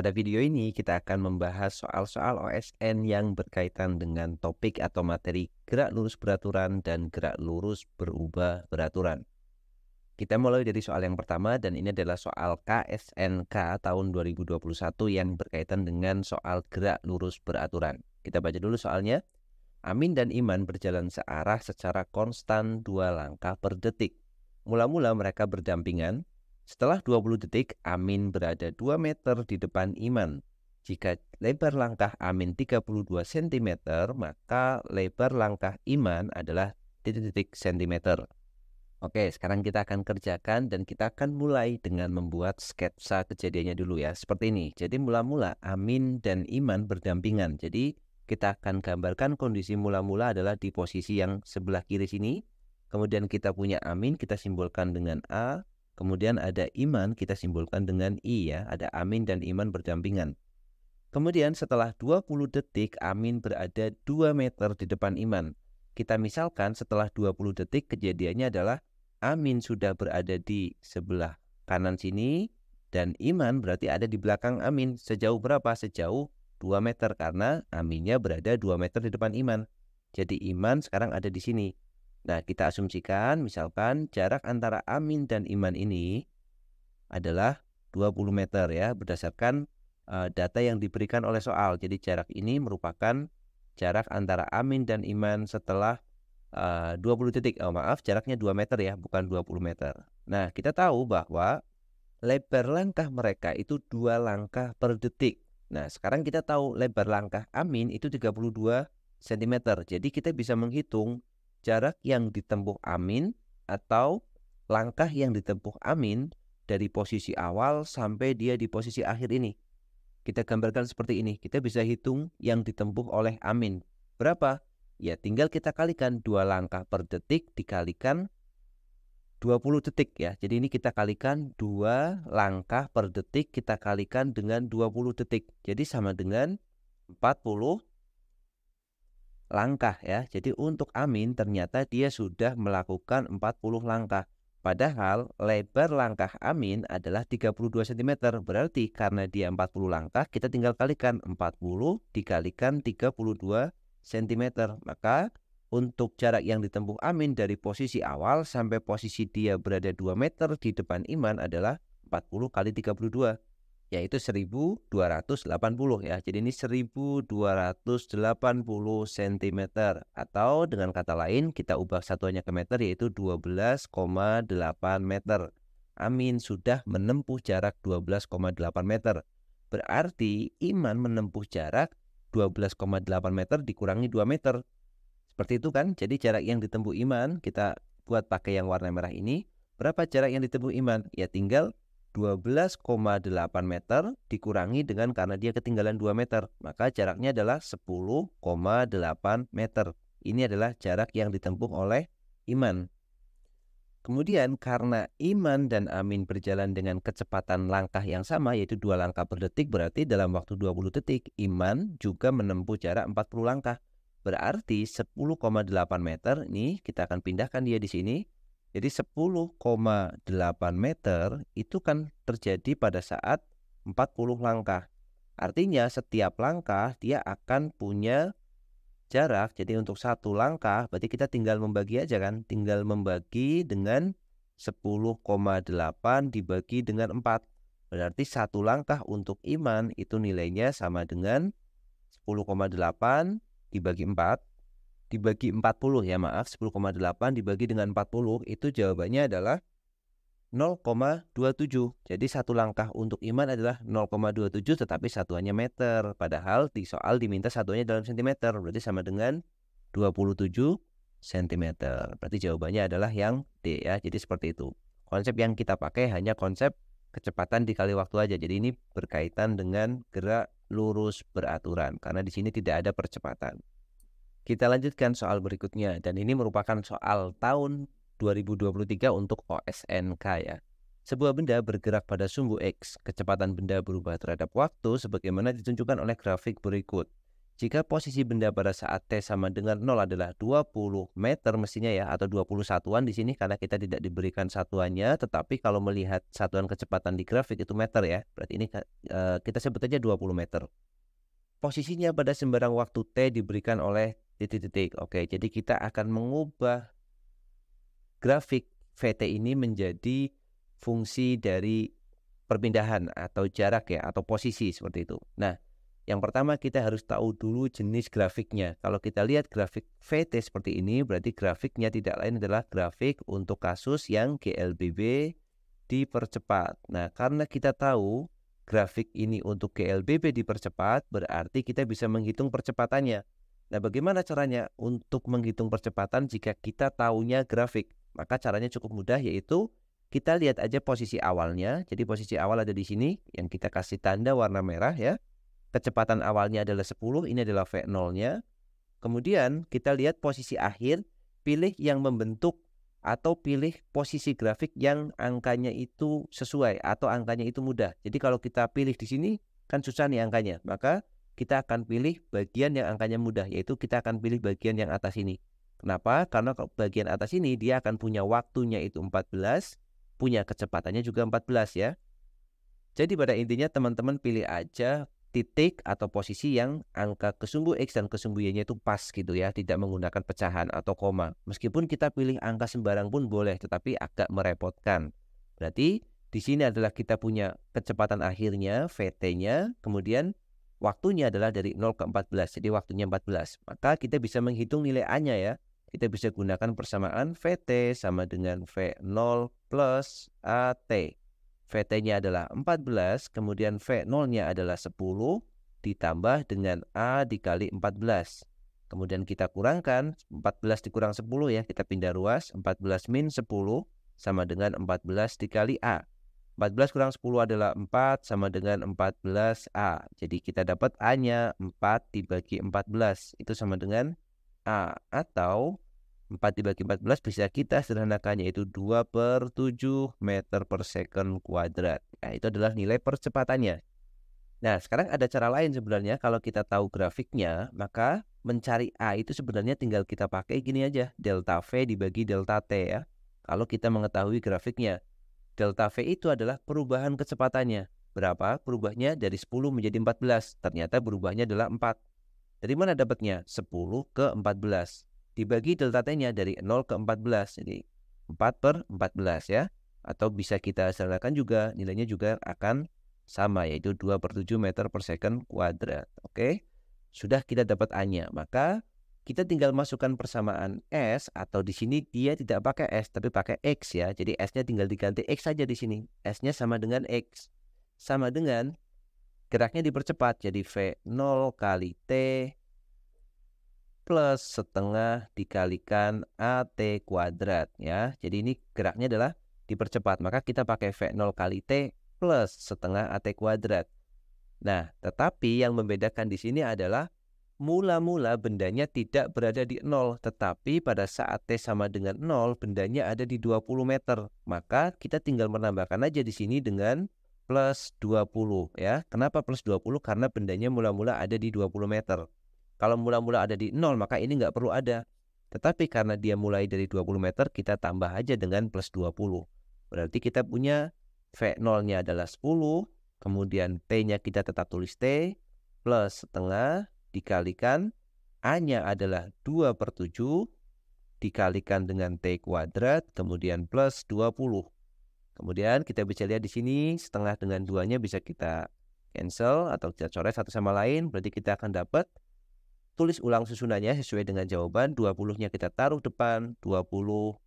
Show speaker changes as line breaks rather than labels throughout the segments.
Pada video ini kita akan membahas soal-soal OSN yang berkaitan dengan topik atau materi gerak lurus beraturan dan gerak lurus berubah beraturan. Kita mulai dari soal yang pertama dan ini adalah soal KSNK tahun 2021 yang berkaitan dengan soal gerak lurus beraturan. Kita baca dulu soalnya. Amin dan Iman berjalan searah secara konstan dua langkah per detik. Mula-mula mereka berdampingan, setelah 20 detik, Amin berada 2 meter di depan Iman. Jika lebar langkah Amin 32 cm, maka lebar langkah Iman adalah titik-titik cm. Oke, sekarang kita akan kerjakan dan kita akan mulai dengan membuat sketsa kejadiannya dulu ya, seperti ini. Jadi mula-mula Amin dan Iman berdampingan. Jadi kita akan gambarkan kondisi mula-mula adalah di posisi yang sebelah kiri sini. Kemudian kita punya Amin, kita simbolkan dengan A. Kemudian ada iman kita simbolkan dengan i ya, ada amin dan iman berdampingan. Kemudian setelah 20 detik amin berada 2 meter di depan iman. Kita misalkan setelah 20 detik kejadiannya adalah amin sudah berada di sebelah kanan sini dan iman berarti ada di belakang amin sejauh berapa? Sejauh 2 meter karena aminnya berada 2 meter di depan iman. Jadi iman sekarang ada di sini. Nah, kita asumsikan misalkan jarak antara amin dan iman ini adalah 20 meter ya berdasarkan uh, data yang diberikan oleh soal. Jadi jarak ini merupakan jarak antara amin dan iman setelah eh, uh, 20 detik. Oh, maaf, jaraknya 2 meter ya, bukan 20 meter. Nah, kita tahu bahwa lebar langkah mereka itu dua langkah per detik. Nah, sekarang kita tahu lebar langkah amin itu 32 cm. Jadi kita bisa menghitung jarak yang ditempuh Amin atau langkah yang ditempuh Amin dari posisi awal sampai dia di posisi akhir ini. Kita gambarkan seperti ini. Kita bisa hitung yang ditempuh oleh Amin. Berapa? Ya tinggal kita kalikan dua langkah per detik dikalikan 20 detik ya. Jadi ini kita kalikan dua langkah per detik kita kalikan dengan 20 detik. Jadi sama dengan 40 langkah ya. Jadi untuk Amin ternyata dia sudah melakukan 40 langkah. Padahal lebar langkah Amin adalah 32 cm. Berarti karena dia 40 langkah, kita tinggal kalikan 40 dikalikan 32 cm. Maka untuk jarak yang ditempuh Amin dari posisi awal sampai posisi dia berada 2 meter di depan Iman adalah 40 kali 32 yaitu 1280 ya. Jadi ini 1280 cm atau dengan kata lain kita ubah satuannya ke meter yaitu 12,8 meter. Amin sudah menempuh jarak 12,8 meter. Berarti Iman menempuh jarak 12,8 meter dikurangi 2 meter. Seperti itu kan? Jadi jarak yang ditempuh Iman kita buat pakai yang warna merah ini. Berapa jarak yang ditempuh Iman? Ya tinggal 12,8 meter dikurangi dengan karena dia ketinggalan 2 meter, maka jaraknya adalah 10,8 meter. Ini adalah jarak yang ditempuh oleh Iman. Kemudian karena Iman dan Amin berjalan dengan kecepatan langkah yang sama yaitu dua langkah per detik berarti dalam waktu 20 detik Iman juga menempuh jarak 40 langkah. Berarti 10,8 meter ini kita akan pindahkan dia di sini jadi 10,8 meter itu kan terjadi pada saat 40 langkah. Artinya setiap langkah dia akan punya jarak. Jadi untuk satu langkah berarti kita tinggal membagi aja kan. Tinggal membagi dengan 10,8 dibagi dengan 4. Berarti satu langkah untuk iman itu nilainya sama dengan 10,8 dibagi 4 dibagi 40 ya maaf 10,8 dibagi dengan 40 itu jawabannya adalah 0,27 jadi satu langkah untuk iman adalah 0,27 tetapi satuannya meter padahal di soal diminta satuannya dalam sentimeter berarti sama dengan 27 cm berarti jawabannya adalah yang D ya jadi seperti itu konsep yang kita pakai hanya konsep kecepatan dikali waktu aja jadi ini berkaitan dengan gerak lurus beraturan karena di sini tidak ada percepatan kita lanjutkan soal berikutnya dan ini merupakan soal tahun 2023 untuk OSNK ya. Sebuah benda bergerak pada sumbu X. Kecepatan benda berubah terhadap waktu sebagaimana ditunjukkan oleh grafik berikut. Jika posisi benda pada saat T sama dengan 0 adalah 20 meter mestinya ya atau 20 satuan di sini karena kita tidak diberikan satuannya tetapi kalau melihat satuan kecepatan di grafik itu meter ya. Berarti ini eh, kita sebut aja 20 meter posisinya pada sembarang waktu T diberikan oleh titik-titik. Oke, jadi kita akan mengubah grafik VT ini menjadi fungsi dari perpindahan atau jarak ya atau posisi seperti itu. Nah, yang pertama kita harus tahu dulu jenis grafiknya. Kalau kita lihat grafik VT seperti ini berarti grafiknya tidak lain adalah grafik untuk kasus yang GLBB dipercepat. Nah, karena kita tahu grafik ini untuk GLBB dipercepat berarti kita bisa menghitung percepatannya. Nah, bagaimana caranya untuk menghitung percepatan jika kita tahunya grafik? Maka caranya cukup mudah yaitu kita lihat aja posisi awalnya. Jadi posisi awal ada di sini yang kita kasih tanda warna merah ya. Kecepatan awalnya adalah 10, ini adalah V0-nya. Kemudian kita lihat posisi akhir, pilih yang membentuk atau pilih posisi grafik yang angkanya itu sesuai atau angkanya itu mudah. Jadi kalau kita pilih di sini kan susah nih angkanya. Maka kita akan pilih bagian yang angkanya mudah, yaitu kita akan pilih bagian yang atas ini. Kenapa? Karena bagian atas ini dia akan punya waktunya itu 14, punya kecepatannya juga 14 ya. Jadi pada intinya teman-teman pilih aja titik atau posisi yang angka kesumbu X dan kesumbu Y-nya itu pas gitu ya, tidak menggunakan pecahan atau koma. Meskipun kita pilih angka sembarang pun boleh, tetapi agak merepotkan. Berarti di sini adalah kita punya kecepatan akhirnya, VT-nya, kemudian waktunya adalah dari 0 ke 14, jadi waktunya 14. Maka kita bisa menghitung nilai A-nya ya. Kita bisa gunakan persamaan VT sama dengan V0 plus AT. VT-nya adalah 14, kemudian V0-nya adalah 10, ditambah dengan A dikali 14. Kemudian kita kurangkan, 14 dikurang 10 ya, kita pindah ruas, 14 min 10 sama dengan 14 dikali A. 14 kurang 10 adalah 4 sama dengan 14A. Jadi kita dapat A-nya 4 dibagi 14 itu sama dengan A. Atau 4 dibagi 14 bisa kita sederhanakan yaitu 2 per 7 meter per second kuadrat. Nah itu adalah nilai percepatannya. Nah sekarang ada cara lain sebenarnya kalau kita tahu grafiknya maka mencari A itu sebenarnya tinggal kita pakai gini aja delta V dibagi delta T ya. Kalau kita mengetahui grafiknya Delta V itu adalah perubahan kecepatannya. Berapa? perubahnya dari 10 menjadi 14. Ternyata berubahnya adalah 4. Dari mana dapatnya? 10 ke 14. Dibagi delta T-nya dari 0 ke 14. Jadi 4 per 14 ya. Atau bisa kita sederhanakan juga nilainya juga akan sama yaitu 2 per 7 meter per second kuadrat. Oke. Sudah kita dapat A-nya. Maka kita tinggal masukkan persamaan S atau di sini dia tidak pakai S tapi pakai X ya. Jadi S-nya tinggal diganti X saja di sini. S-nya sama dengan X. Sama dengan geraknya dipercepat jadi V0 kali T plus setengah dikalikan AT kuadrat ya. Jadi ini geraknya adalah dipercepat. Maka kita pakai V0 kali T plus setengah AT kuadrat. Nah, tetapi yang membedakan di sini adalah Mula-mula bendanya tidak berada di 0, tetapi pada saat T sama dengan 0, bendanya ada di 20 meter. Maka kita tinggal menambahkan aja di sini dengan plus 20 ya. Kenapa plus 20? Karena bendanya mula-mula ada di 20 meter. Kalau mula-mula ada di 0, maka ini nggak perlu ada. Tetapi karena dia mulai dari 20 meter, kita tambah aja dengan plus 20. Berarti kita punya V0-nya adalah 10, kemudian T-nya kita tetap tulis T, plus setengah dikalikan A-nya adalah 2 per 7 dikalikan dengan T kuadrat kemudian plus 20. Kemudian kita bisa lihat di sini setengah dengan duanya bisa kita cancel atau kita coret satu sama lain berarti kita akan dapat tulis ulang susunannya sesuai dengan jawaban 20-nya kita taruh depan 20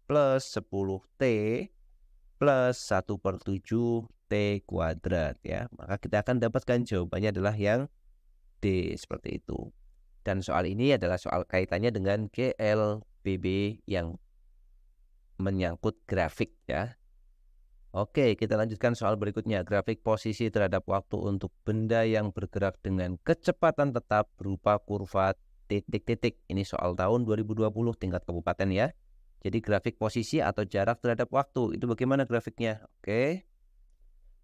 plus 10T plus 1 per 7 T kuadrat ya maka kita akan dapatkan jawabannya adalah yang D seperti itu. Dan soal ini adalah soal kaitannya dengan GLBB yang menyangkut grafik ya. Oke, kita lanjutkan soal berikutnya. Grafik posisi terhadap waktu untuk benda yang bergerak dengan kecepatan tetap berupa kurva titik-titik. Ini soal tahun 2020 tingkat kabupaten ya. Jadi grafik posisi atau jarak terhadap waktu itu bagaimana grafiknya? Oke.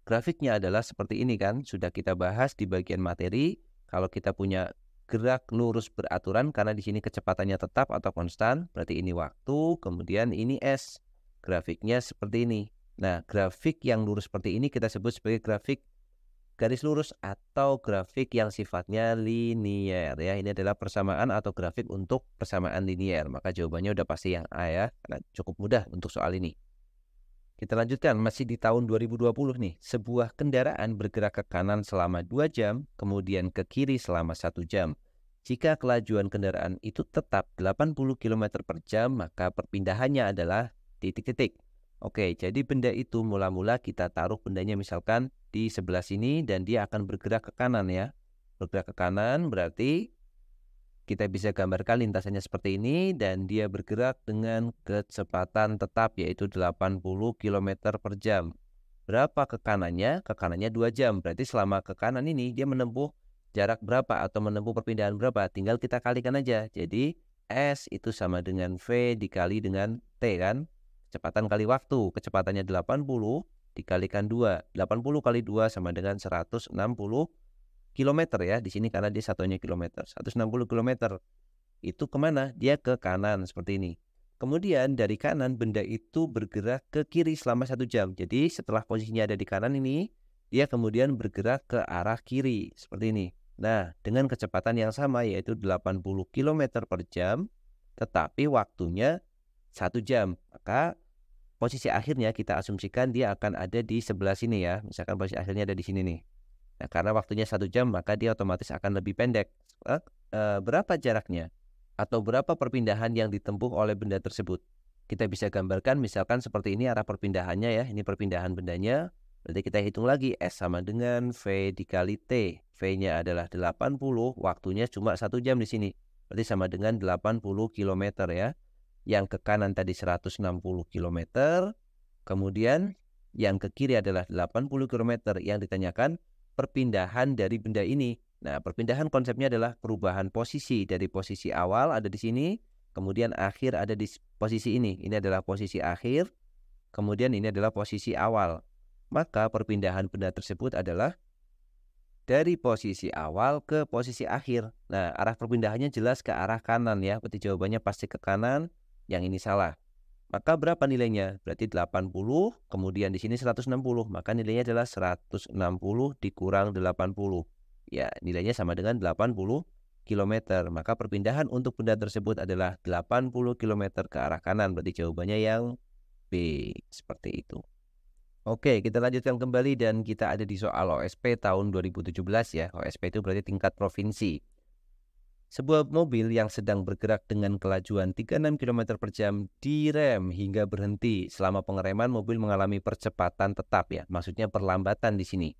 Grafiknya adalah seperti ini kan, sudah kita bahas di bagian materi kalau kita punya gerak lurus beraturan karena di sini kecepatannya tetap atau konstan, berarti ini waktu, kemudian ini S. Grafiknya seperti ini. Nah, grafik yang lurus seperti ini kita sebut sebagai grafik garis lurus atau grafik yang sifatnya linier ya. Ini adalah persamaan atau grafik untuk persamaan linier. Maka jawabannya udah pasti yang A ya, karena cukup mudah untuk soal ini. Kita lanjutkan, masih di tahun 2020 nih. Sebuah kendaraan bergerak ke kanan selama 2 jam, kemudian ke kiri selama 1 jam. Jika kelajuan kendaraan itu tetap 80 km per jam, maka perpindahannya adalah titik-titik. Oke, jadi benda itu mula-mula kita taruh bendanya misalkan di sebelah sini dan dia akan bergerak ke kanan ya. Bergerak ke kanan berarti kita bisa gambarkan lintasannya seperti ini dan dia bergerak dengan kecepatan tetap yaitu 80 km per jam. Berapa ke kanannya? Ke kanannya 2 jam. Berarti selama ke kanan ini dia menempuh jarak berapa atau menempuh perpindahan berapa? Tinggal kita kalikan aja. Jadi S itu sama dengan V dikali dengan T kan? Kecepatan kali waktu. Kecepatannya 80 dikalikan 2. 80 kali 2 sama dengan 160 kilometer ya di sini karena dia satunya kilometer 160 kilometer itu kemana dia ke kanan seperti ini kemudian dari kanan benda itu bergerak ke kiri selama satu jam jadi setelah posisinya ada di kanan ini dia kemudian bergerak ke arah kiri seperti ini nah dengan kecepatan yang sama yaitu 80 km per jam tetapi waktunya satu jam maka posisi akhirnya kita asumsikan dia akan ada di sebelah sini ya misalkan posisi akhirnya ada di sini nih Nah, karena waktunya satu jam, maka dia otomatis akan lebih pendek. Eh, eh, berapa jaraknya? Atau berapa perpindahan yang ditempuh oleh benda tersebut? Kita bisa gambarkan misalkan seperti ini arah perpindahannya ya. Ini perpindahan bendanya. Berarti kita hitung lagi S sama dengan V dikali T. V-nya adalah 80, waktunya cuma satu jam di sini. Berarti sama dengan 80 km ya. Yang ke kanan tadi 160 km. Kemudian yang ke kiri adalah 80 km. Yang ditanyakan perpindahan dari benda ini. Nah, perpindahan konsepnya adalah perubahan posisi dari posisi awal ada di sini, kemudian akhir ada di posisi ini. Ini adalah posisi akhir, kemudian ini adalah posisi awal. Maka perpindahan benda tersebut adalah dari posisi awal ke posisi akhir. Nah, arah perpindahannya jelas ke arah kanan ya. Berarti jawabannya pasti ke kanan, yang ini salah. Maka berapa nilainya? Berarti 80, kemudian di sini 160, maka nilainya adalah 160 dikurang 80. Ya, nilainya sama dengan 80 km. Maka perpindahan untuk benda tersebut adalah 80 km ke arah kanan. Berarti jawabannya yang B, seperti itu. Oke, kita lanjutkan kembali dan kita ada di soal OSP tahun 2017 ya. OSP itu berarti tingkat provinsi. Sebuah mobil yang sedang bergerak dengan kelajuan 36 km per jam direm hingga berhenti. Selama pengereman, mobil mengalami percepatan tetap ya, maksudnya perlambatan di sini.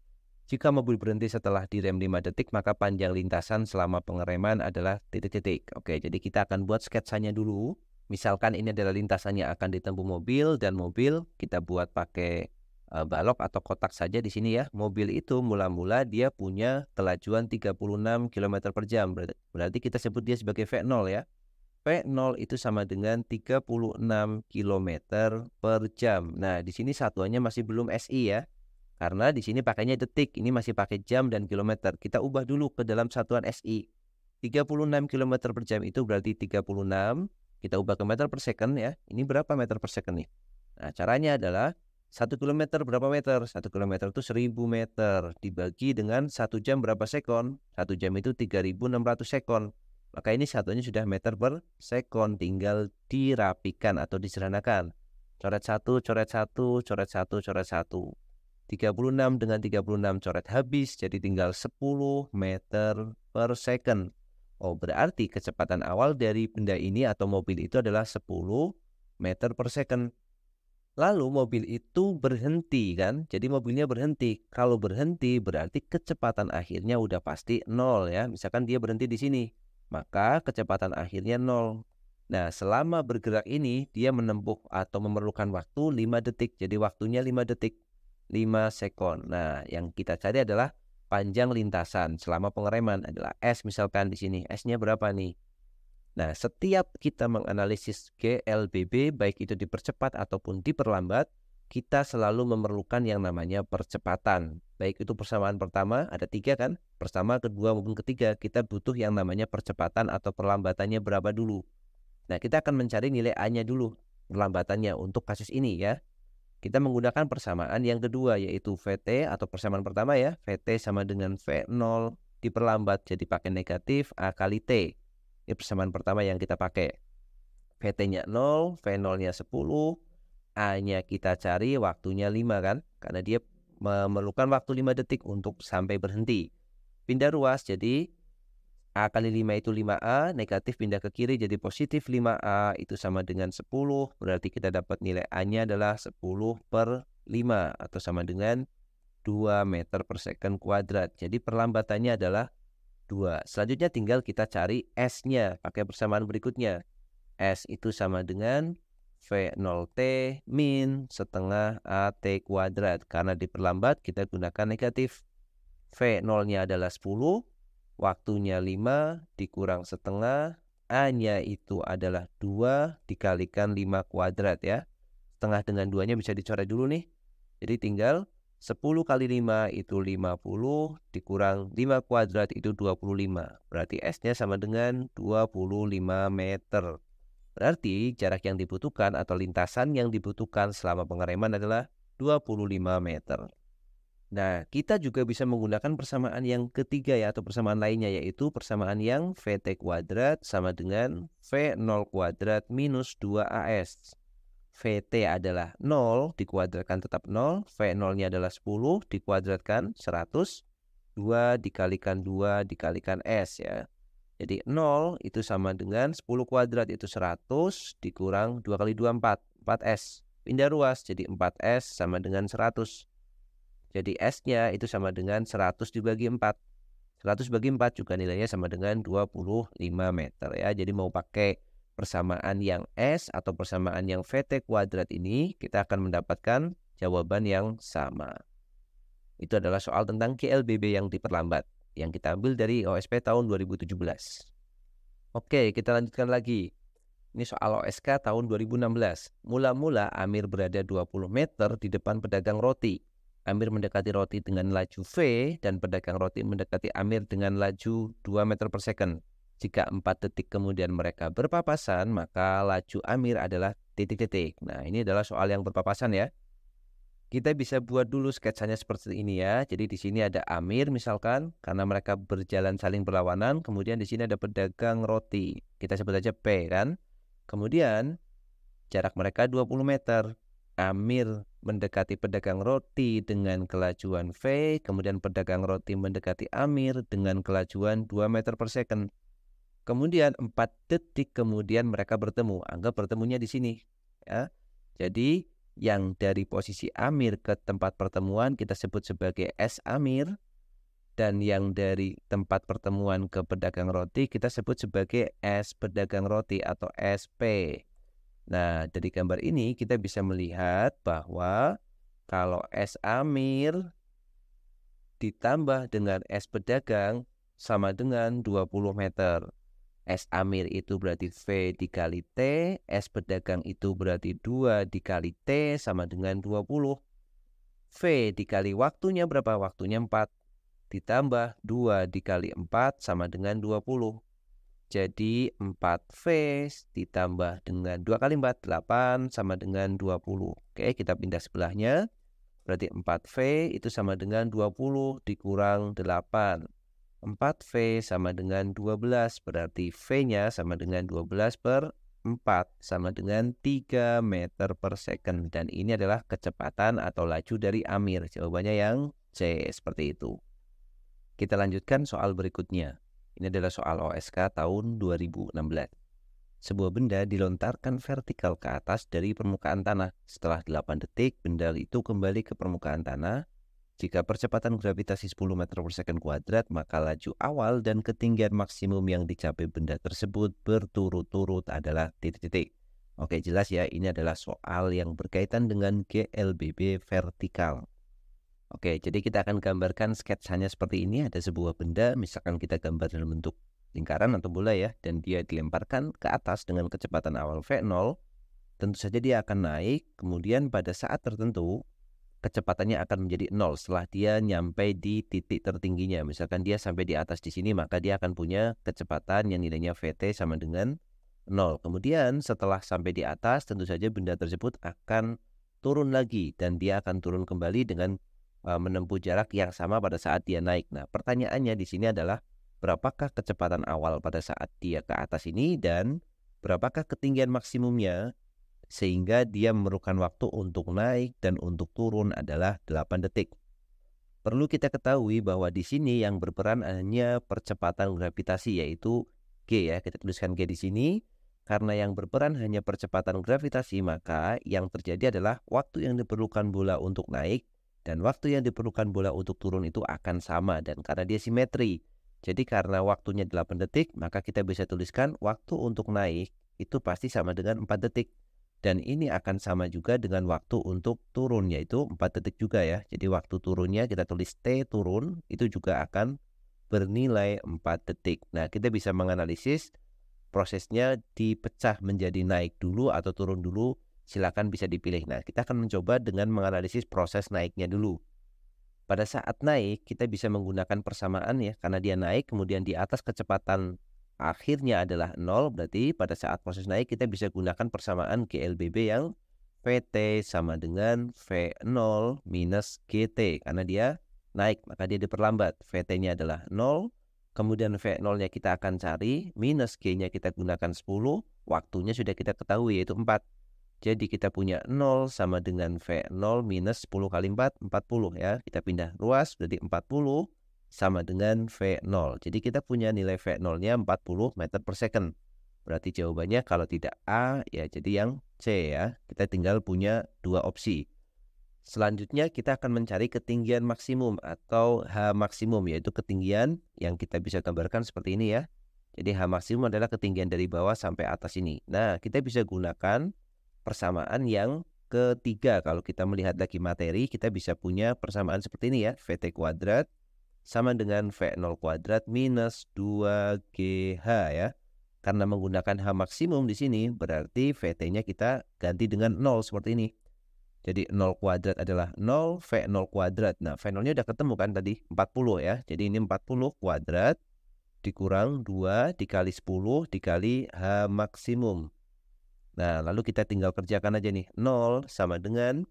Jika mobil berhenti setelah direm 5 detik, maka panjang lintasan selama pengereman adalah titik-titik. Oke, jadi kita akan buat sketsanya dulu. Misalkan ini adalah lintasannya akan ditempuh mobil dan mobil kita buat pakai Eh, balok atau kotak saja di sini ya. Mobil itu mula-mula dia punya kelajuan 36 km per jam. Berarti kita sebut dia sebagai V0 ya. v 0 itu sama dengan 36 km per jam. Nah, di sini satuannya masih belum SI ya. Karena di sini pakainya detik, ini masih pakai jam dan kilometer. Kita ubah dulu ke dalam satuan SI. 36 km per jam itu berarti 36. Kita ubah ke meter per second ya. Ini berapa meter per second nih? Nah, caranya adalah satu kilometer berapa meter? Satu kilometer itu seribu meter. Dibagi dengan satu jam berapa sekon? Satu jam itu tiga ribu enam ratus sekon. Maka ini satunya sudah meter per sekon. Tinggal dirapikan atau diserahkan. Coret satu, coret satu, coret satu, coret satu. Tiga puluh enam dengan tiga puluh enam coret habis. Jadi tinggal sepuluh meter per second. Oh berarti kecepatan awal dari benda ini atau mobil itu adalah sepuluh meter per second. Lalu mobil itu berhenti kan, jadi mobilnya berhenti. Kalau berhenti berarti kecepatan akhirnya udah pasti nol ya. Misalkan dia berhenti di sini, maka kecepatan akhirnya nol. Nah selama bergerak ini dia menempuh atau memerlukan waktu 5 detik. Jadi waktunya 5 detik, 5 sekon. Nah yang kita cari adalah panjang lintasan selama pengereman adalah S misalkan di sini. S-nya berapa nih? Nah, setiap kita menganalisis GLBB, baik itu dipercepat ataupun diperlambat, kita selalu memerlukan yang namanya percepatan. Baik itu persamaan pertama, ada tiga kan? persamaan kedua, maupun ketiga, kita butuh yang namanya percepatan atau perlambatannya berapa dulu. Nah, kita akan mencari nilai A-nya dulu, perlambatannya untuk kasus ini ya. Kita menggunakan persamaan yang kedua, yaitu VT atau persamaan pertama ya. VT sama dengan V0 diperlambat, jadi pakai negatif A kali T. Ini ya, persamaan pertama yang kita pakai. VT-nya 0, V0-nya 10, A-nya kita cari waktunya 5 kan? Karena dia memerlukan waktu 5 detik untuk sampai berhenti. Pindah ruas jadi A kali 5 itu 5A, negatif pindah ke kiri jadi positif 5A itu sama dengan 10, berarti kita dapat nilai A-nya adalah 10 per 5 atau sama dengan 2 meter per second kuadrat. Jadi perlambatannya adalah 2. Selanjutnya tinggal kita cari S-nya pakai persamaan berikutnya. S itu sama dengan V0T min setengah AT kuadrat. Karena diperlambat kita gunakan negatif. V0-nya adalah 10, waktunya 5, dikurang setengah, A-nya itu adalah 2 dikalikan 5 kuadrat ya. Setengah dengan 2-nya bisa dicoret dulu nih. Jadi tinggal 10 kali 5 itu 50 dikurang 5 kuadrat itu 25. Berarti S-nya sama dengan 25 meter. Berarti jarak yang dibutuhkan atau lintasan yang dibutuhkan selama pengereman adalah 25 meter. Nah, kita juga bisa menggunakan persamaan yang ketiga ya atau persamaan lainnya yaitu persamaan yang VT kuadrat sama dengan V0 kuadrat minus 2AS. VT adalah 0 dikuadratkan tetap 0, V0-nya adalah 10 dikuadratkan 100, 2 dikalikan 2 dikalikan S ya. Jadi 0 itu sama dengan 10 kuadrat itu 100 dikurang 2 kali 2 4, 4S. Pindah ruas jadi 4S sama dengan 100. Jadi S-nya itu sama dengan 100 dibagi 4. 100 bagi 4 juga nilainya sama dengan 25 meter ya. Jadi mau pakai persamaan yang S atau persamaan yang VT kuadrat ini, kita akan mendapatkan jawaban yang sama. Itu adalah soal tentang KLBB yang diperlambat, yang kita ambil dari OSP tahun 2017. Oke, kita lanjutkan lagi. Ini soal OSK tahun 2016. Mula-mula Amir berada 20 meter di depan pedagang roti. Amir mendekati roti dengan laju V dan pedagang roti mendekati Amir dengan laju 2 meter per second. Jika empat detik kemudian mereka berpapasan, maka laju Amir adalah titik-titik. Nah, ini adalah soal yang berpapasan ya. Kita bisa buat dulu sketsanya seperti ini ya. Jadi di sini ada Amir misalkan, karena mereka berjalan saling berlawanan. Kemudian di sini ada pedagang roti. Kita sebut aja P kan. Kemudian jarak mereka 20 meter. Amir mendekati pedagang roti dengan kelajuan V, kemudian pedagang roti mendekati Amir dengan kelajuan 2 meter per second. Kemudian empat detik kemudian mereka bertemu. Anggap bertemunya di sini. Ya. Jadi yang dari posisi Amir ke tempat pertemuan kita sebut sebagai S Amir dan yang dari tempat pertemuan ke pedagang roti kita sebut sebagai S pedagang roti atau SP. Nah, dari gambar ini kita bisa melihat bahwa kalau S Amir ditambah dengan S pedagang sama dengan 20 meter. S Amir itu berarti V dikali T, S pedagang itu berarti 2 dikali T sama dengan 20. V dikali waktunya berapa? Waktunya 4. Ditambah 2 dikali 4 sama dengan 20. Jadi 4V ditambah dengan 2 kali 4, 8 sama dengan 20. Oke, kita pindah sebelahnya. Berarti 4V itu sama dengan 20 dikurang 8. 4V sama dengan 12 berarti V-nya sama dengan 12 per 4 sama dengan 3 meter per second dan ini adalah kecepatan atau laju dari Amir jawabannya yang C seperti itu kita lanjutkan soal berikutnya ini adalah soal OSK tahun 2016 sebuah benda dilontarkan vertikal ke atas dari permukaan tanah setelah 8 detik benda itu kembali ke permukaan tanah jika percepatan gravitasi 10 meter per second kuadrat, maka laju awal dan ketinggian maksimum yang dicapai benda tersebut berturut-turut adalah titik-titik. Oke, jelas ya, ini adalah soal yang berkaitan dengan GLBB vertikal. Oke, jadi kita akan gambarkan sketsanya seperti ini. Ada sebuah benda, misalkan kita gambar dalam bentuk lingkaran atau bola ya, dan dia dilemparkan ke atas dengan kecepatan awal V0, tentu saja dia akan naik, kemudian pada saat tertentu kecepatannya akan menjadi nol setelah dia nyampe di titik tertingginya. Misalkan dia sampai di atas di sini, maka dia akan punya kecepatan yang nilainya VT sama dengan nol. Kemudian setelah sampai di atas, tentu saja benda tersebut akan turun lagi dan dia akan turun kembali dengan menempuh jarak yang sama pada saat dia naik. Nah, pertanyaannya di sini adalah berapakah kecepatan awal pada saat dia ke atas ini dan berapakah ketinggian maksimumnya sehingga dia memerlukan waktu untuk naik dan untuk turun adalah 8 detik. Perlu kita ketahui bahwa di sini yang berperan hanya percepatan gravitasi yaitu G ya, kita tuliskan G di sini. Karena yang berperan hanya percepatan gravitasi, maka yang terjadi adalah waktu yang diperlukan bola untuk naik dan waktu yang diperlukan bola untuk turun itu akan sama dan karena dia simetri. Jadi karena waktunya 8 detik, maka kita bisa tuliskan waktu untuk naik itu pasti sama dengan 4 detik dan ini akan sama juga dengan waktu untuk turun yaitu 4 detik juga ya. Jadi waktu turunnya kita tulis T turun itu juga akan bernilai 4 detik. Nah, kita bisa menganalisis prosesnya dipecah menjadi naik dulu atau turun dulu silakan bisa dipilih. Nah, kita akan mencoba dengan menganalisis proses naiknya dulu. Pada saat naik, kita bisa menggunakan persamaan ya, karena dia naik kemudian di atas kecepatan akhirnya adalah 0 berarti pada saat proses naik kita bisa gunakan persamaan GLBB yang vt sama dengan V0 minus GT karena dia naik maka dia diperlambat VT-nya adalah 0 kemudian V0-nya kita akan cari minus G-nya kita gunakan 10 waktunya sudah kita ketahui yaitu 4 jadi kita punya 0 sama dengan V0 minus 10 kali 4 40 ya kita pindah ruas berarti 40 sama dengan V0. Jadi kita punya nilai V0-nya 40 meter per second. Berarti jawabannya kalau tidak A, ya jadi yang C ya. Kita tinggal punya dua opsi. Selanjutnya kita akan mencari ketinggian maksimum atau H maksimum yaitu ketinggian yang kita bisa gambarkan seperti ini ya. Jadi H maksimum adalah ketinggian dari bawah sampai atas ini. Nah, kita bisa gunakan persamaan yang ketiga. Kalau kita melihat lagi materi, kita bisa punya persamaan seperti ini ya. VT kuadrat sama dengan V0 kuadrat minus 2GH ya. Karena menggunakan H maksimum di sini berarti VT-nya kita ganti dengan 0 seperti ini. Jadi 0 kuadrat adalah 0 V0 kuadrat. Nah V0-nya udah ketemu kan tadi 40 ya. Jadi ini 40 kuadrat dikurang 2 dikali 10 dikali H maksimum. Nah lalu kita tinggal kerjakan aja nih. 0 sama dengan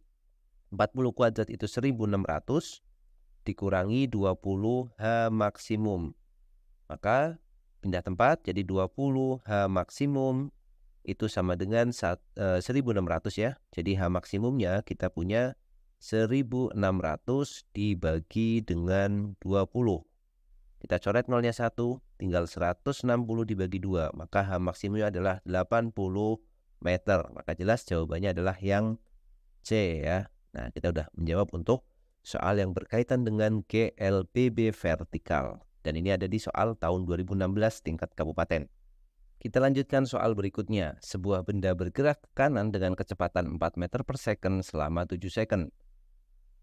40 kuadrat itu 1600 dikurangi 20H maksimum. Maka pindah tempat jadi 20H maksimum itu sama dengan 1600 eh, ya. Jadi H maksimumnya kita punya 1600 dibagi dengan 20. Kita coret nolnya 1, tinggal 160 dibagi 2. Maka H maksimumnya adalah 80 meter. Maka jelas jawabannya adalah yang C ya. Nah kita sudah menjawab untuk soal yang berkaitan dengan GLPB vertikal. Dan ini ada di soal tahun 2016 tingkat kabupaten. Kita lanjutkan soal berikutnya. Sebuah benda bergerak ke kanan dengan kecepatan 4 meter per second selama 7 second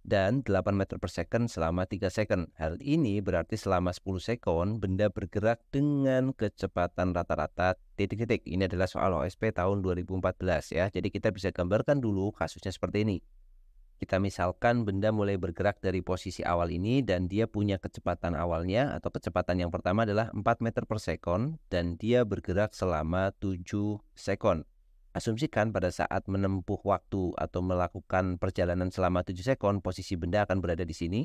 dan 8 meter per second selama 3 second. Hal ini berarti selama 10 second benda bergerak dengan kecepatan rata-rata titik-titik. Ini adalah soal OSP tahun 2014 ya. Jadi kita bisa gambarkan dulu kasusnya seperti ini kita misalkan benda mulai bergerak dari posisi awal ini dan dia punya kecepatan awalnya atau kecepatan yang pertama adalah 4 meter per sekon dan dia bergerak selama 7 sekon. Asumsikan pada saat menempuh waktu atau melakukan perjalanan selama 7 sekon posisi benda akan berada di sini.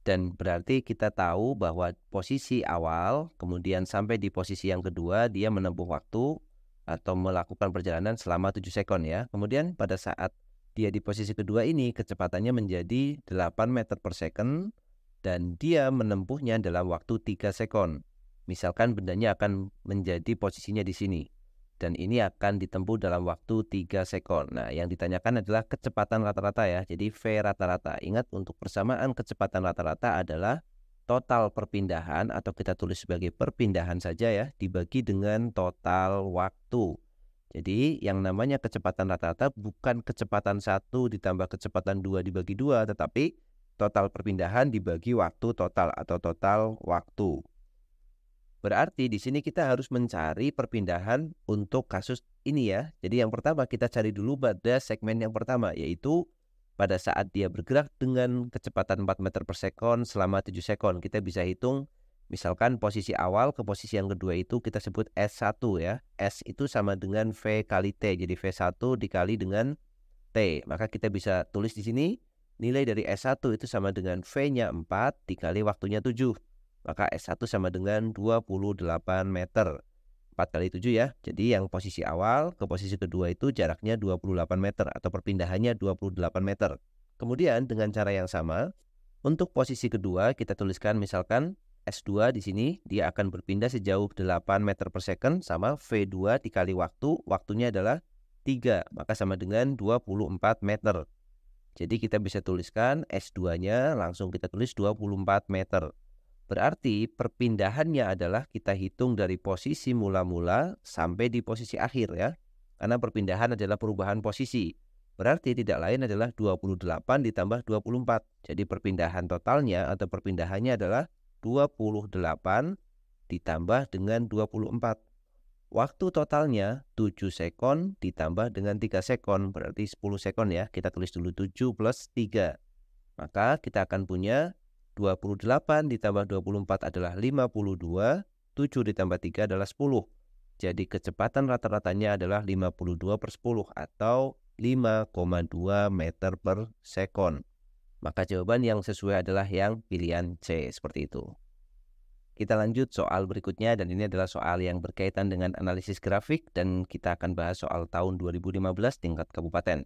Dan berarti kita tahu bahwa posisi awal kemudian sampai di posisi yang kedua dia menempuh waktu atau melakukan perjalanan selama 7 sekon ya. Kemudian pada saat dia di posisi kedua ini kecepatannya menjadi 8 meter per second dan dia menempuhnya dalam waktu 3 second. Misalkan bendanya akan menjadi posisinya di sini dan ini akan ditempuh dalam waktu 3 second. Nah, yang ditanyakan adalah kecepatan rata-rata ya. Jadi V rata-rata. Ingat untuk persamaan kecepatan rata-rata adalah total perpindahan atau kita tulis sebagai perpindahan saja ya dibagi dengan total waktu. Jadi yang namanya kecepatan rata-rata bukan kecepatan satu ditambah kecepatan dua dibagi dua, tetapi total perpindahan dibagi waktu total atau total waktu. Berarti di sini kita harus mencari perpindahan untuk kasus ini ya. Jadi yang pertama kita cari dulu pada segmen yang pertama yaitu pada saat dia bergerak dengan kecepatan 4 meter per sekon selama 7 sekon. Kita bisa hitung Misalkan posisi awal ke posisi yang kedua itu kita sebut S1 ya. S itu sama dengan V kali T. Jadi V1 dikali dengan T. Maka kita bisa tulis di sini nilai dari S1 itu sama dengan V-nya 4 dikali waktunya 7. Maka S1 sama dengan 28 meter. 4 kali 7 ya. Jadi yang posisi awal ke posisi kedua itu jaraknya 28 meter atau perpindahannya 28 meter. Kemudian dengan cara yang sama, untuk posisi kedua kita tuliskan misalkan S2 di sini dia akan berpindah sejauh 8 meter per second sama V2 dikali waktu, waktunya adalah 3, maka sama dengan 24 meter. Jadi kita bisa tuliskan S2-nya langsung kita tulis 24 meter. Berarti perpindahannya adalah kita hitung dari posisi mula-mula sampai di posisi akhir ya. Karena perpindahan adalah perubahan posisi. Berarti tidak lain adalah 28 ditambah 24. Jadi perpindahan totalnya atau perpindahannya adalah 28 ditambah dengan 24. Waktu totalnya 7 sekon ditambah dengan 3 sekon, berarti 10 sekon ya. Kita tulis dulu 7 plus 3. Maka kita akan punya 28 ditambah 24 adalah 52, 7 ditambah 3 adalah 10. Jadi kecepatan rata-ratanya adalah 52 per 10 atau 5,2 meter per sekon. Maka jawaban yang sesuai adalah yang pilihan C seperti itu. Kita lanjut soal berikutnya dan ini adalah soal yang berkaitan dengan analisis grafik dan kita akan bahas soal tahun 2015 tingkat kabupaten.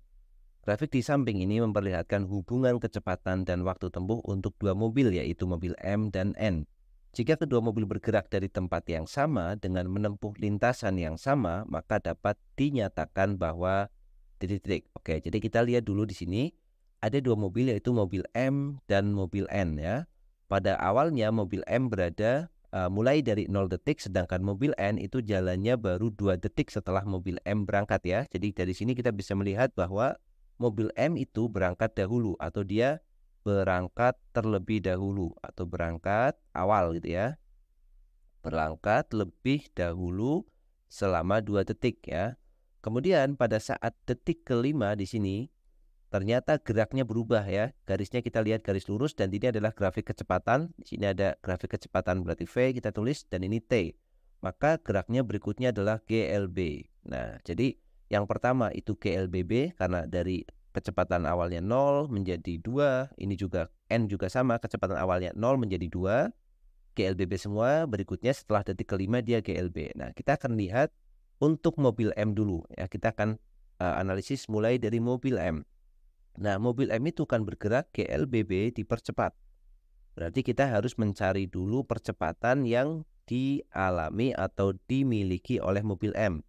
Grafik di samping ini memperlihatkan hubungan kecepatan dan waktu tempuh untuk dua mobil yaitu mobil M dan N. Jika kedua mobil bergerak dari tempat yang sama dengan menempuh lintasan yang sama, maka dapat dinyatakan bahwa titik-titik. Oke, jadi kita lihat dulu di sini ada dua mobil yaitu mobil M dan mobil N ya. Pada awalnya mobil M berada uh, mulai dari 0 detik sedangkan mobil N itu jalannya baru 2 detik setelah mobil M berangkat ya. Jadi dari sini kita bisa melihat bahwa mobil M itu berangkat dahulu atau dia berangkat terlebih dahulu atau berangkat awal gitu ya. Berangkat lebih dahulu selama 2 detik ya. Kemudian pada saat detik kelima di sini ternyata geraknya berubah ya. Garisnya kita lihat garis lurus dan ini adalah grafik kecepatan. Di sini ada grafik kecepatan berarti V kita tulis dan ini T. Maka geraknya berikutnya adalah GLB. Nah, jadi yang pertama itu GLBB karena dari kecepatan awalnya 0 menjadi 2, ini juga N juga sama, kecepatan awalnya 0 menjadi 2. GLBB semua, berikutnya setelah detik kelima dia GLB. Nah, kita akan lihat untuk mobil M dulu ya. Kita akan uh, analisis mulai dari mobil M. Nah, mobil M itu kan bergerak GLBB dipercepat. Berarti kita harus mencari dulu percepatan yang dialami atau dimiliki oleh mobil M.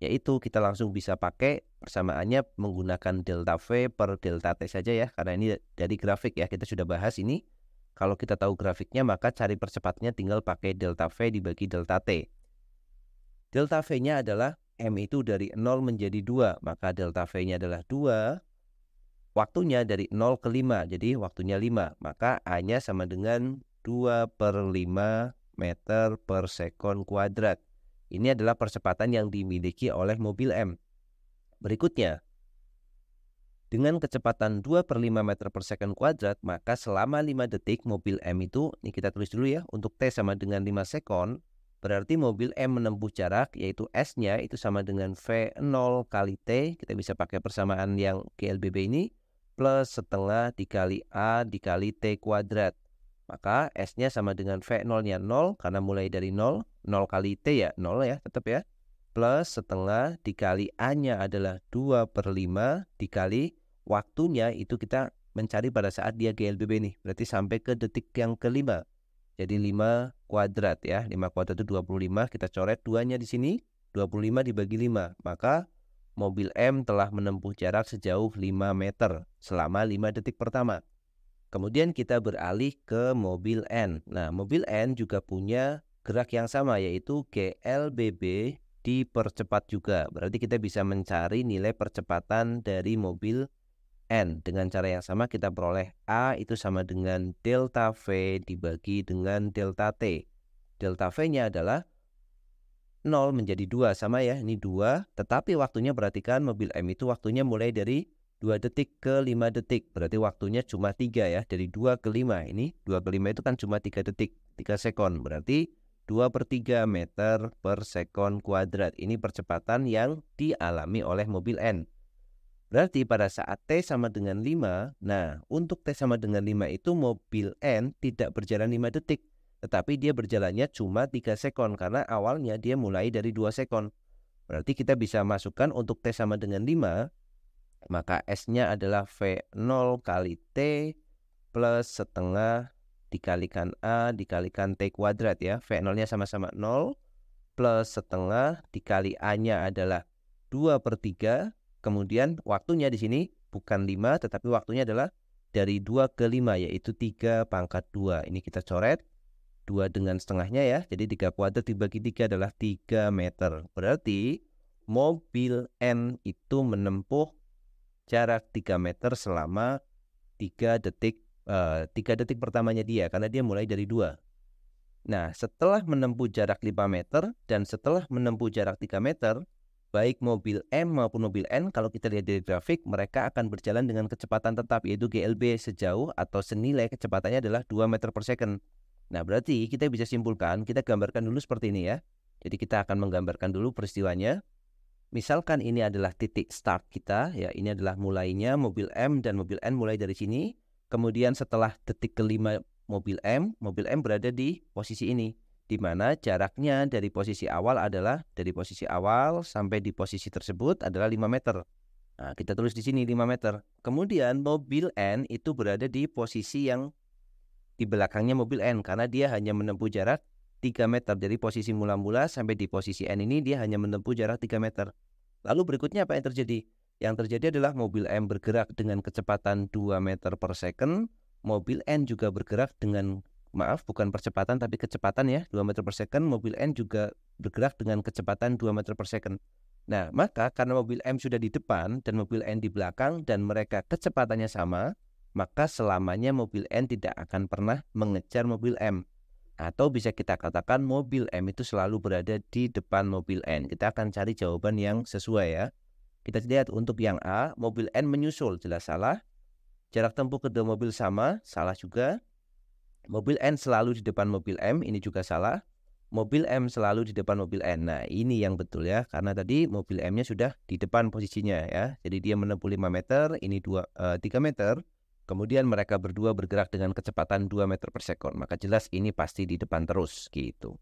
Yaitu kita langsung bisa pakai persamaannya menggunakan delta V per delta T saja ya. Karena ini dari grafik ya, kita sudah bahas ini. Kalau kita tahu grafiknya maka cari percepatnya tinggal pakai delta V dibagi delta T. Delta V-nya adalah M itu dari 0 menjadi 2, maka delta V-nya adalah 2 waktunya dari 0 ke 5 jadi waktunya 5 maka A nya sama dengan 2 per 5 meter per sekon kuadrat ini adalah percepatan yang dimiliki oleh mobil M berikutnya dengan kecepatan 2 per 5 meter per second kuadrat, maka selama 5 detik mobil M itu, ini kita tulis dulu ya, untuk T sama dengan 5 sekon, berarti mobil M menempuh jarak, yaitu S-nya itu sama dengan V0 kali T, kita bisa pakai persamaan yang GLBB ini, plus setengah dikali A dikali T kuadrat. Maka S-nya sama dengan V0-nya 0 karena mulai dari 0. 0 kali T ya 0 ya tetap ya. Plus setengah dikali A-nya adalah 2 per 5 dikali waktunya itu kita mencari pada saat dia GLBB nih. Berarti sampai ke detik yang kelima. Jadi 5 kuadrat ya. 5 kuadrat itu 25. Kita coret 2-nya di sini. 25 dibagi 5. Maka mobil M telah menempuh jarak sejauh 5 meter selama 5 detik pertama. Kemudian kita beralih ke mobil N. Nah, mobil N juga punya gerak yang sama yaitu GLBB dipercepat juga. Berarti kita bisa mencari nilai percepatan dari mobil N. Dengan cara yang sama kita peroleh A itu sama dengan delta V dibagi dengan delta T. Delta V-nya adalah 0 menjadi 2 sama ya ini 2 tetapi waktunya perhatikan mobil M itu waktunya mulai dari 2 detik ke 5 detik berarti waktunya cuma 3 ya dari 2 ke 5 ini 2 ke 5 itu kan cuma 3 detik 3 sekon berarti 2 per 3 meter per sekon kuadrat ini percepatan yang dialami oleh mobil N Berarti pada saat T sama dengan 5, nah untuk T sama dengan 5 itu mobil N tidak berjalan 5 detik tetapi dia berjalannya cuma 3 sekon karena awalnya dia mulai dari 2 sekon. Berarti kita bisa masukkan untuk T sama dengan 5, maka S-nya adalah V0 kali T plus setengah dikalikan A dikalikan T kuadrat ya. V0-nya sama-sama 0 plus setengah dikali A-nya adalah 2 per 3. Kemudian waktunya di sini bukan 5 tetapi waktunya adalah dari 2 ke 5 yaitu 3 pangkat 2. Ini kita coret 2 dengan setengahnya ya. Jadi tiga kuadrat dibagi tiga adalah 3 meter. Berarti mobil N itu menempuh jarak 3 meter selama tiga detik uh, detik pertamanya dia karena dia mulai dari dua Nah, setelah menempuh jarak 5 meter dan setelah menempuh jarak 3 meter, baik mobil M maupun mobil N kalau kita lihat dari grafik mereka akan berjalan dengan kecepatan tetap yaitu GLB sejauh atau senilai kecepatannya adalah 2 meter per second. Nah, berarti kita bisa simpulkan, kita gambarkan dulu seperti ini ya. Jadi kita akan menggambarkan dulu peristiwanya. Misalkan ini adalah titik start kita, ya ini adalah mulainya mobil M dan mobil N mulai dari sini. Kemudian setelah detik kelima mobil M, mobil M berada di posisi ini. Di mana jaraknya dari posisi awal adalah dari posisi awal sampai di posisi tersebut adalah 5 meter. Nah, kita tulis di sini 5 meter. Kemudian mobil N itu berada di posisi yang di belakangnya mobil N karena dia hanya menempuh jarak 3 meter. dari posisi mula-mula sampai di posisi N ini dia hanya menempuh jarak 3 meter. Lalu berikutnya apa yang terjadi? Yang terjadi adalah mobil M bergerak dengan kecepatan 2 meter per second. Mobil N juga bergerak dengan, maaf bukan percepatan tapi kecepatan ya, 2 meter per second. Mobil N juga bergerak dengan kecepatan 2 meter per second. Nah, maka karena mobil M sudah di depan dan mobil N di belakang dan mereka kecepatannya sama, maka selamanya mobil N tidak akan pernah mengejar mobil M. Atau bisa kita katakan mobil M itu selalu berada di depan mobil N. Kita akan cari jawaban yang sesuai ya. Kita lihat untuk yang A, mobil N menyusul, jelas salah. Jarak tempuh kedua mobil sama, salah juga. Mobil N selalu di depan mobil M, ini juga salah. Mobil M selalu di depan mobil N. Nah, ini yang betul ya, karena tadi mobil M-nya sudah di depan posisinya ya. Jadi dia menempuh 5 meter, ini 2, uh, 3 meter Kemudian mereka berdua bergerak dengan kecepatan 2 meter per sekon. Maka jelas ini pasti di depan terus gitu.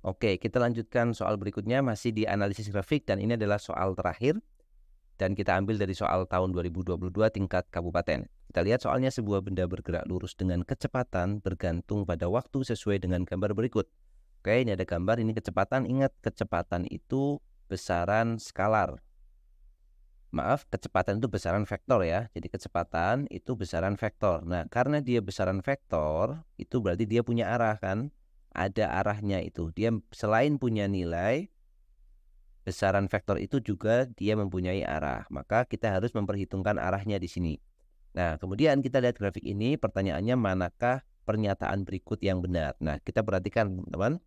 Oke, kita lanjutkan soal berikutnya masih di analisis grafik dan ini adalah soal terakhir dan kita ambil dari soal tahun 2022 tingkat kabupaten. Kita lihat soalnya sebuah benda bergerak lurus dengan kecepatan bergantung pada waktu sesuai dengan gambar berikut. Oke, ini ada gambar ini kecepatan. Ingat kecepatan itu besaran skalar maaf kecepatan itu besaran vektor ya jadi kecepatan itu besaran vektor nah karena dia besaran vektor itu berarti dia punya arah kan ada arahnya itu dia selain punya nilai besaran vektor itu juga dia mempunyai arah maka kita harus memperhitungkan arahnya di sini nah kemudian kita lihat grafik ini pertanyaannya manakah pernyataan berikut yang benar nah kita perhatikan teman-teman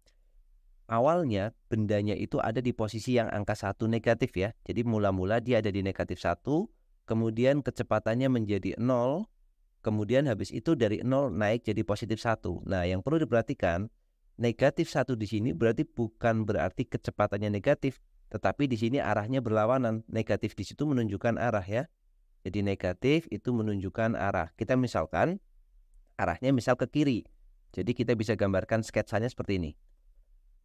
awalnya bendanya itu ada di posisi yang angka satu negatif ya. Jadi mula-mula dia ada di negatif satu, kemudian kecepatannya menjadi nol, kemudian habis itu dari nol naik jadi positif satu. Nah yang perlu diperhatikan negatif satu di sini berarti bukan berarti kecepatannya negatif, tetapi di sini arahnya berlawanan. Negatif di situ menunjukkan arah ya. Jadi negatif itu menunjukkan arah. Kita misalkan arahnya misal ke kiri. Jadi kita bisa gambarkan sketsanya seperti ini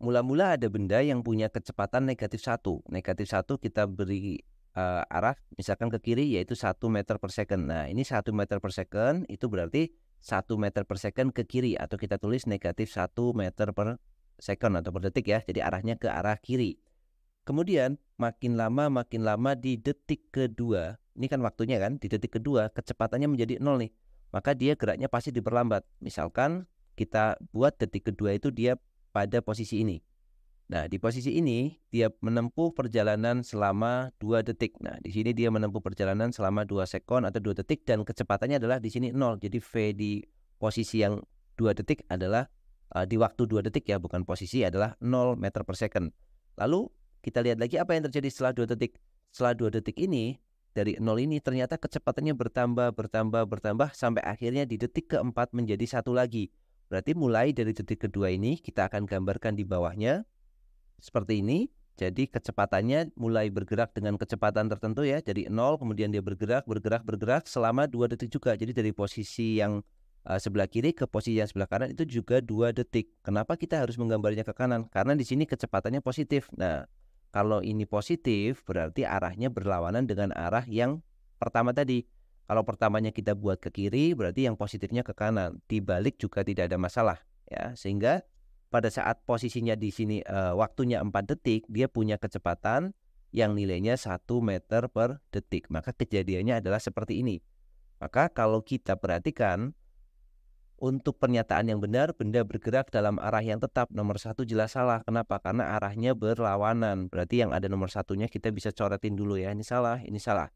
mula-mula ada benda yang punya kecepatan negatif satu. Negatif satu kita beri uh, arah misalkan ke kiri yaitu satu meter per second. Nah ini satu meter per second itu berarti satu meter per second ke kiri atau kita tulis negatif satu meter per second atau per detik ya. Jadi arahnya ke arah kiri. Kemudian makin lama makin lama di detik kedua, ini kan waktunya kan, di detik kedua kecepatannya menjadi nol nih. Maka dia geraknya pasti diperlambat. Misalkan kita buat detik kedua itu dia pada posisi ini. Nah, di posisi ini dia menempuh perjalanan selama 2 detik. Nah, di sini dia menempuh perjalanan selama 2 sekon atau 2 detik dan kecepatannya adalah di sini 0. Jadi V di posisi yang 2 detik adalah uh, di waktu 2 detik ya, bukan posisi adalah 0 meter per second. Lalu kita lihat lagi apa yang terjadi setelah 2 detik. Setelah 2 detik ini dari 0 ini ternyata kecepatannya bertambah, bertambah, bertambah sampai akhirnya di detik keempat menjadi satu lagi. Berarti mulai dari detik kedua ini kita akan gambarkan di bawahnya seperti ini. Jadi kecepatannya mulai bergerak dengan kecepatan tertentu ya. Jadi 0 kemudian dia bergerak, bergerak, bergerak selama 2 detik juga. Jadi dari posisi yang eh, sebelah kiri ke posisi yang sebelah kanan itu juga 2 detik. Kenapa kita harus menggambarnya ke kanan? Karena di sini kecepatannya positif. Nah, kalau ini positif berarti arahnya berlawanan dengan arah yang pertama tadi. Kalau pertamanya kita buat ke kiri, berarti yang positifnya ke kanan. Dibalik juga tidak ada masalah, ya. Sehingga pada saat posisinya di sini e, waktunya 4 detik, dia punya kecepatan yang nilainya 1 meter per detik. Maka kejadiannya adalah seperti ini. Maka kalau kita perhatikan untuk pernyataan yang benar, benda bergerak dalam arah yang tetap. Nomor satu jelas salah. Kenapa? Karena arahnya berlawanan. Berarti yang ada nomor satunya kita bisa coretin dulu ya. Ini salah, ini salah.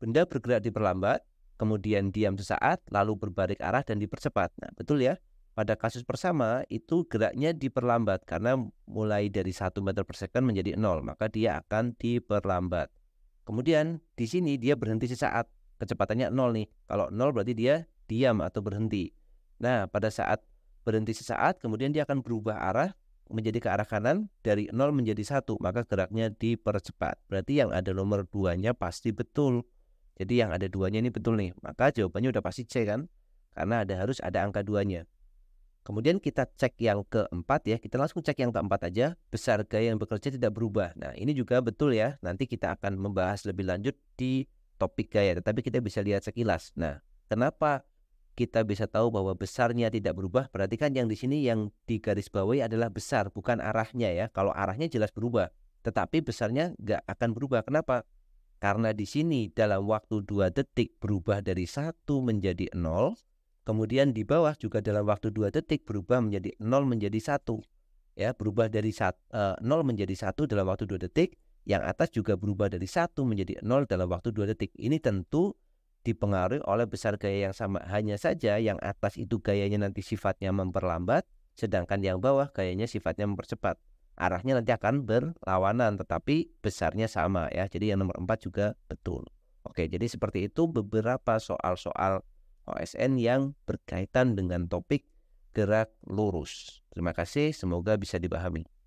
Benda bergerak diperlambat, kemudian diam sesaat, lalu berbalik arah dan dipercepat. Nah, betul ya? Pada kasus bersama itu geraknya diperlambat karena mulai dari 1 meter per second menjadi 0, maka dia akan diperlambat. Kemudian di sini dia berhenti sesaat, kecepatannya 0 nih. Kalau 0 berarti dia diam atau berhenti. Nah, pada saat berhenti sesaat, kemudian dia akan berubah arah menjadi ke arah kanan dari 0 menjadi 1, maka geraknya dipercepat. Berarti yang ada nomor 2-nya pasti betul. Jadi yang ada duanya ini betul nih. Maka jawabannya udah pasti C kan? Karena ada harus ada angka duanya. Kemudian kita cek yang keempat ya. Kita langsung cek yang keempat aja. Besar gaya yang bekerja tidak berubah. Nah ini juga betul ya. Nanti kita akan membahas lebih lanjut di topik gaya. Tetapi kita bisa lihat sekilas. Nah kenapa kita bisa tahu bahwa besarnya tidak berubah? Perhatikan yang di sini yang di garis bawah adalah besar bukan arahnya ya. Kalau arahnya jelas berubah. Tetapi besarnya nggak akan berubah. Kenapa? Karena di sini dalam waktu 2 detik berubah dari 1 menjadi 0, kemudian di bawah juga dalam waktu 2 detik berubah menjadi 0 menjadi 1. Ya, berubah dari 0 eh, menjadi 1 dalam waktu 2 detik, yang atas juga berubah dari 1 menjadi 0 dalam waktu 2 detik. Ini tentu dipengaruhi oleh besar gaya yang sama. Hanya saja yang atas itu gayanya nanti sifatnya memperlambat, sedangkan yang bawah gayanya sifatnya mempercepat arahnya nanti akan berlawanan tetapi besarnya sama ya. Jadi yang nomor empat juga betul. Oke, jadi seperti itu beberapa soal-soal OSN yang berkaitan dengan topik gerak lurus. Terima kasih, semoga bisa dipahami.